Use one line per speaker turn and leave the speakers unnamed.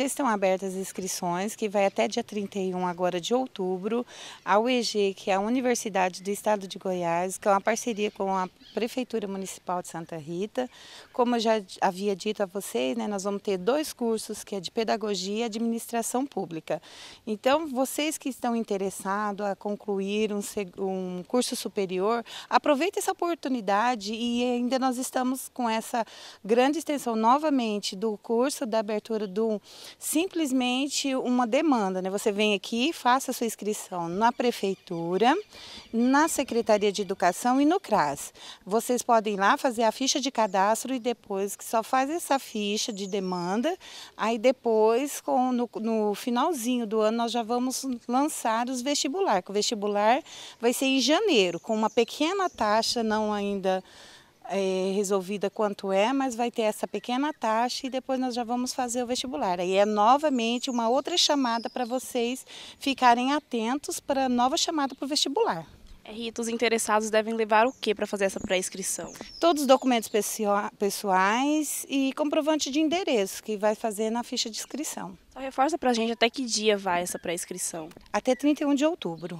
Ainda estão abertas inscrições, que vai até dia 31 agora de outubro, a UEG, que é a Universidade do Estado de Goiás, que é uma parceria com a Prefeitura Municipal de Santa Rita. Como eu já havia dito a vocês, né, nós vamos ter dois cursos, que é de Pedagogia e Administração Pública. Então, vocês que estão interessados a concluir um, um curso superior, aproveite essa oportunidade e ainda nós estamos com essa grande extensão novamente do curso da abertura do simplesmente uma demanda, né? Você vem aqui, faça a sua inscrição na prefeitura, na Secretaria de Educação e no CRAS. Vocês podem ir lá fazer a ficha de cadastro e depois que só faz essa ficha de demanda, aí depois com no, no finalzinho do ano nós já vamos lançar os vestibular. o vestibular vai ser em janeiro, com uma pequena taxa não ainda é, resolvida quanto é, mas vai ter essa pequena taxa e depois nós já vamos fazer o vestibular. Aí é novamente uma outra chamada para vocês ficarem atentos para nova chamada para o vestibular. Rita, é, os interessados devem
levar o que para fazer essa pré-inscrição?
Todos os documentos pessoais e comprovante de endereço, que vai fazer na ficha de inscrição.
Só reforça para a gente até que dia vai essa pré-inscrição?
Até 31 de outubro.